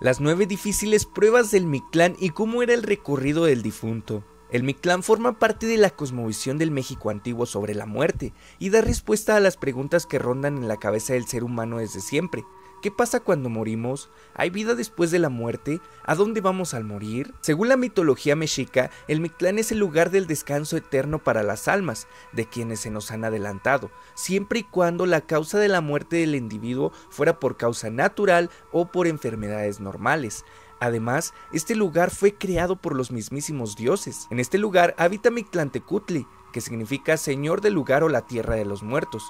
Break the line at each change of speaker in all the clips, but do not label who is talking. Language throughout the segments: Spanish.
las nueve difíciles pruebas del Mictlán y cómo era el recorrido del difunto. El Mictlán forma parte de la cosmovisión del México antiguo sobre la muerte y da respuesta a las preguntas que rondan en la cabeza del ser humano desde siempre, ¿Qué pasa cuando morimos? ¿Hay vida después de la muerte? ¿A dónde vamos al morir? Según la mitología mexica, el Mictlán es el lugar del descanso eterno para las almas de quienes se nos han adelantado, siempre y cuando la causa de la muerte del individuo fuera por causa natural o por enfermedades normales. Además, este lugar fue creado por los mismísimos dioses. En este lugar habita Mictlantecutli, que significa Señor del lugar o la tierra de los muertos.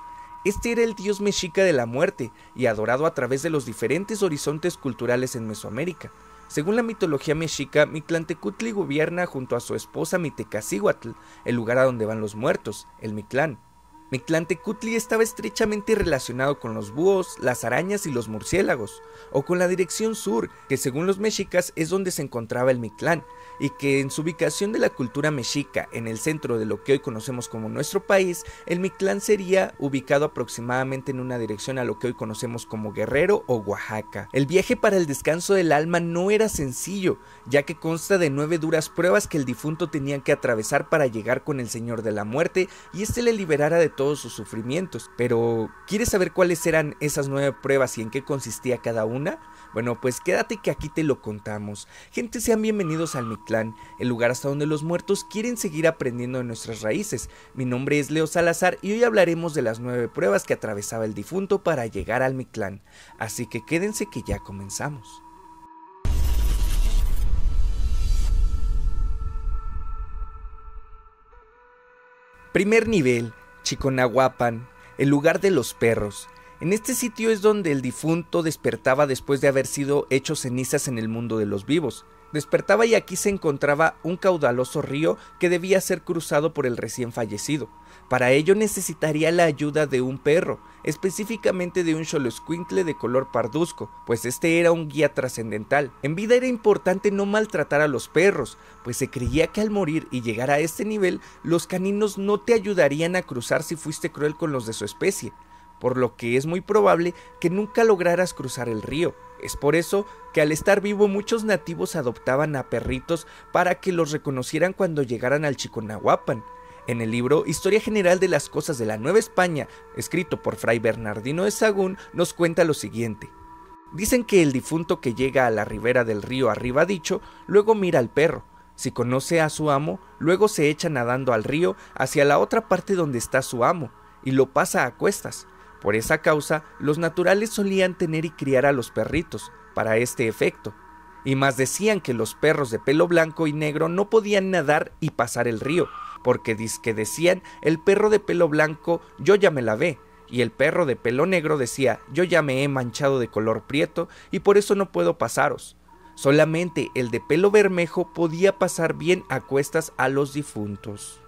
Este era el dios mexica de la muerte y adorado a través de los diferentes horizontes culturales en Mesoamérica. Según la mitología mexica, Mictlantecutli gobierna junto a su esposa Mitecacihuatl, el lugar a donde van los muertos, el Mictlán. Mictlantecutli estaba estrechamente relacionado con los búhos, las arañas y los murciélagos, o con la dirección sur, que según los mexicas es donde se encontraba el Mictlán, y que en su ubicación de la cultura mexica, en el centro de lo que hoy conocemos como nuestro país, el Mictlán sería ubicado aproximadamente en una dirección a lo que hoy conocemos como Guerrero o Oaxaca. El viaje para el descanso del alma no era sencillo, ya que consta de nueve duras pruebas que el difunto tenía que atravesar para llegar con el Señor de la Muerte y este le liberara de todos sus sufrimientos. Pero, ¿quieres saber cuáles eran esas nueve pruebas y en qué consistía cada una? Bueno, pues quédate que aquí te lo contamos. Gente, sean bienvenidos al Mi el lugar hasta donde los muertos quieren seguir aprendiendo de nuestras raíces. Mi nombre es Leo Salazar y hoy hablaremos de las nueve pruebas que atravesaba el difunto para llegar al Mi Así que quédense que ya comenzamos. Primer nivel, Chiconahuapan, el lugar de los perros. En este sitio es donde el difunto despertaba después de haber sido hecho cenizas en el mundo de los vivos. Despertaba y aquí se encontraba un caudaloso río que debía ser cruzado por el recién fallecido. Para ello necesitaría la ayuda de un perro, específicamente de un xoloscuintle de color parduzco, pues este era un guía trascendental. En vida era importante no maltratar a los perros, pues se creía que al morir y llegar a este nivel, los caninos no te ayudarían a cruzar si fuiste cruel con los de su especie, por lo que es muy probable que nunca lograras cruzar el río. Es por eso que al estar vivo muchos nativos adoptaban a perritos para que los reconocieran cuando llegaran al Chiconahuapan. En el libro Historia General de las Cosas de la Nueva España, escrito por Fray Bernardino de Sagún, nos cuenta lo siguiente. Dicen que el difunto que llega a la ribera del río arriba dicho, luego mira al perro. Si conoce a su amo, luego se echa nadando al río hacia la otra parte donde está su amo, y lo pasa a cuestas. Por esa causa, los naturales solían tener y criar a los perritos, para este efecto, y más decían que los perros de pelo blanco y negro no podían nadar y pasar el río, porque dizque decían el perro de pelo blanco yo ya me la ve, y el perro de pelo negro decía yo ya me he manchado de color prieto y por eso no puedo pasaros. Solamente el de pelo bermejo podía pasar bien a cuestas a los difuntos.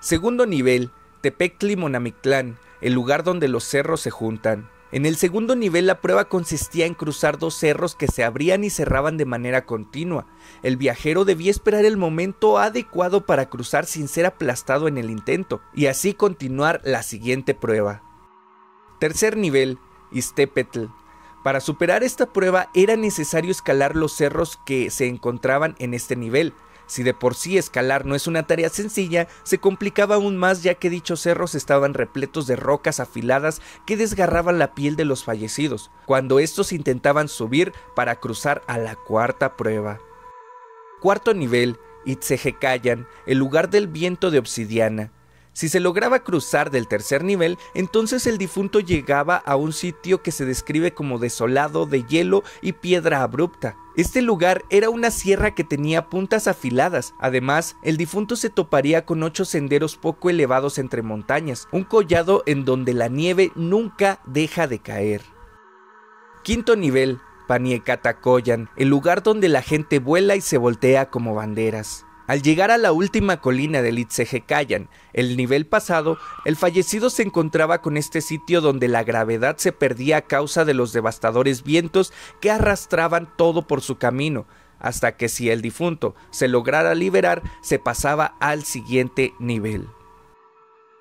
Segundo nivel, Tepecli Monamictlán, el lugar donde los cerros se juntan. En el segundo nivel la prueba consistía en cruzar dos cerros que se abrían y cerraban de manera continua. El viajero debía esperar el momento adecuado para cruzar sin ser aplastado en el intento, y así continuar la siguiente prueba. Tercer nivel, Iztepetl. Para superar esta prueba era necesario escalar los cerros que se encontraban en este nivel, si de por sí escalar no es una tarea sencilla, se complicaba aún más ya que dichos cerros estaban repletos de rocas afiladas que desgarraban la piel de los fallecidos, cuando estos intentaban subir para cruzar a la cuarta prueba. Cuarto nivel, Itzehekayan, el lugar del viento de obsidiana. Si se lograba cruzar del tercer nivel, entonces el difunto llegaba a un sitio que se describe como desolado de hielo y piedra abrupta. Este lugar era una sierra que tenía puntas afiladas, además el difunto se toparía con ocho senderos poco elevados entre montañas, un collado en donde la nieve nunca deja de caer. Quinto nivel, Paniecatacoyan, el lugar donde la gente vuela y se voltea como banderas. Al llegar a la última colina del Itzehekayan, el nivel pasado, el fallecido se encontraba con este sitio donde la gravedad se perdía a causa de los devastadores vientos que arrastraban todo por su camino, hasta que si el difunto se lograra liberar, se pasaba al siguiente nivel.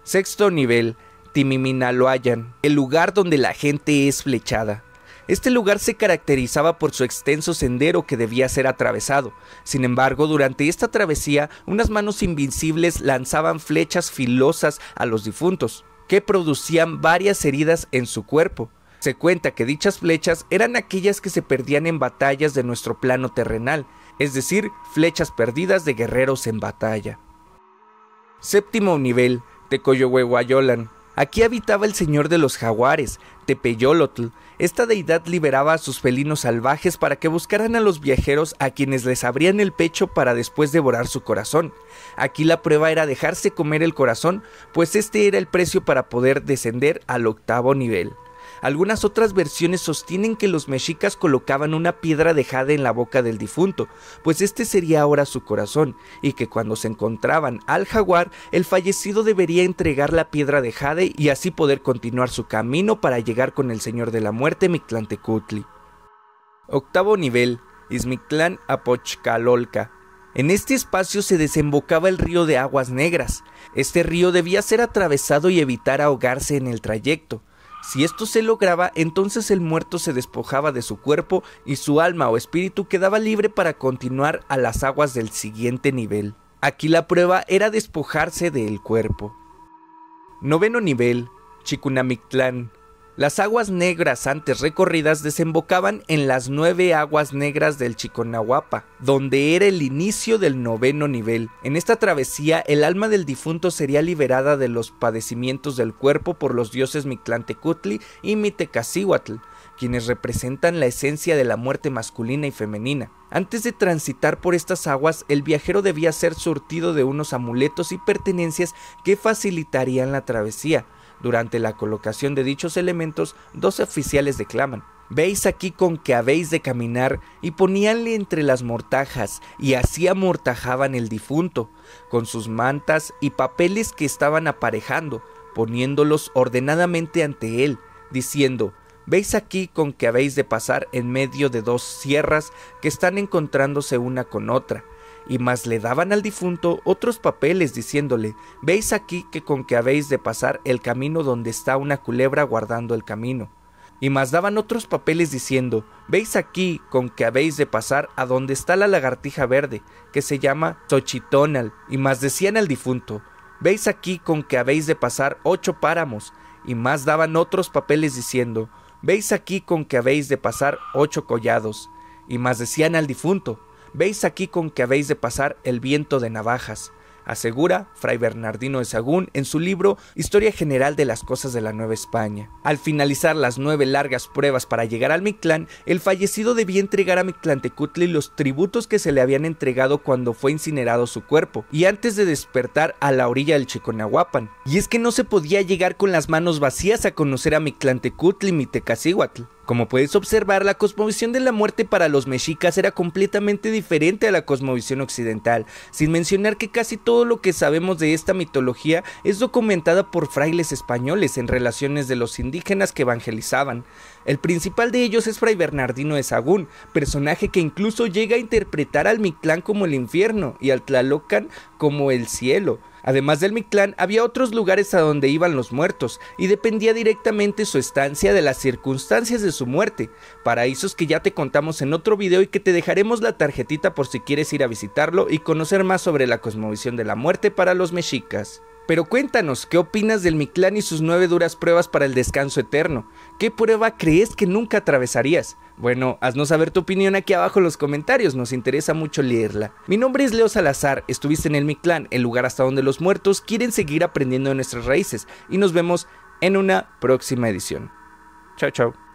Sexto nivel, Timiminaloayan, el lugar donde la gente es flechada. Este lugar se caracterizaba por su extenso sendero que debía ser atravesado. Sin embargo, durante esta travesía, unas manos invincibles lanzaban flechas filosas a los difuntos, que producían varias heridas en su cuerpo. Se cuenta que dichas flechas eran aquellas que se perdían en batallas de nuestro plano terrenal, es decir, flechas perdidas de guerreros en batalla. Séptimo nivel, Tecoyohuehuayolan. Aquí habitaba el señor de los jaguares, Tepeyolotl. Esta deidad liberaba a sus felinos salvajes para que buscaran a los viajeros a quienes les abrían el pecho para después devorar su corazón. Aquí la prueba era dejarse comer el corazón, pues este era el precio para poder descender al octavo nivel. Algunas otras versiones sostienen que los mexicas colocaban una piedra de jade en la boca del difunto, pues este sería ahora su corazón, y que cuando se encontraban al jaguar, el fallecido debería entregar la piedra de jade y así poder continuar su camino para llegar con el Señor de la Muerte Mictlantecutli. Octavo nivel, Izmictlán Apochcalolca. En este espacio se desembocaba el río de aguas negras. Este río debía ser atravesado y evitar ahogarse en el trayecto. Si esto se lograba, entonces el muerto se despojaba de su cuerpo y su alma o espíritu quedaba libre para continuar a las aguas del siguiente nivel. Aquí la prueba era despojarse del cuerpo. Noveno nivel, Chikunamictlán, las aguas negras antes recorridas desembocaban en las nueve aguas negras del Chiconahuapa, donde era el inicio del noveno nivel. En esta travesía, el alma del difunto sería liberada de los padecimientos del cuerpo por los dioses Mictlantecutli y Mitecacihuatl, quienes representan la esencia de la muerte masculina y femenina. Antes de transitar por estas aguas, el viajero debía ser surtido de unos amuletos y pertenencias que facilitarían la travesía. Durante la colocación de dichos elementos, dos oficiales declaman, Veis aquí con que habéis de caminar, y poníanle entre las mortajas, y así amortajaban el difunto, con sus mantas y papeles que estaban aparejando, poniéndolos ordenadamente ante él, diciendo, Veis aquí con que habéis de pasar en medio de dos sierras que están encontrándose una con otra, y más le daban al difunto otros papeles diciéndole, veis aquí que con que habéis de pasar el camino donde está una culebra guardando el camino. Y más daban otros papeles diciendo, veis aquí con que habéis de pasar a donde está la lagartija verde, que se llama Xochitonal, y más decían al difunto, veis aquí con que habéis de pasar ocho páramos, y más daban otros papeles diciendo, veis aquí con que habéis de pasar ocho collados, y más decían al difunto, Veis aquí con que habéis de pasar el viento de navajas, asegura Fray Bernardino de Sagún en su libro Historia General de las Cosas de la Nueva España. Al finalizar las nueve largas pruebas para llegar al Mictlán, el fallecido debía entregar a Mictlantecutli los tributos que se le habían entregado cuando fue incinerado su cuerpo, y antes de despertar a la orilla del Chiconahuapan. Y es que no se podía llegar con las manos vacías a conocer a Mictlantecutli Tecacihuatl. Como puedes observar, la cosmovisión de la muerte para los mexicas era completamente diferente a la cosmovisión occidental, sin mencionar que casi todo lo que sabemos de esta mitología es documentada por frailes españoles en relaciones de los indígenas que evangelizaban. El principal de ellos es Fray Bernardino de Sagún, personaje que incluso llega a interpretar al Mictlán como el infierno y al Tlalocan como el cielo. Además del Mictlán, había otros lugares a donde iban los muertos y dependía directamente su estancia de las circunstancias de su muerte, paraísos que ya te contamos en otro video y que te dejaremos la tarjetita por si quieres ir a visitarlo y conocer más sobre la cosmovisión de la muerte para los mexicas. Pero cuéntanos, ¿qué opinas del Mictlán y sus nueve duras pruebas para el descanso eterno? ¿Qué prueba crees que nunca atravesarías? Bueno, haznos saber tu opinión aquí abajo en los comentarios, nos interesa mucho leerla. Mi nombre es Leo Salazar, estuviste en el Mictlán, el lugar hasta donde los muertos quieren seguir aprendiendo de nuestras raíces, y nos vemos en una próxima edición. Chao, chao.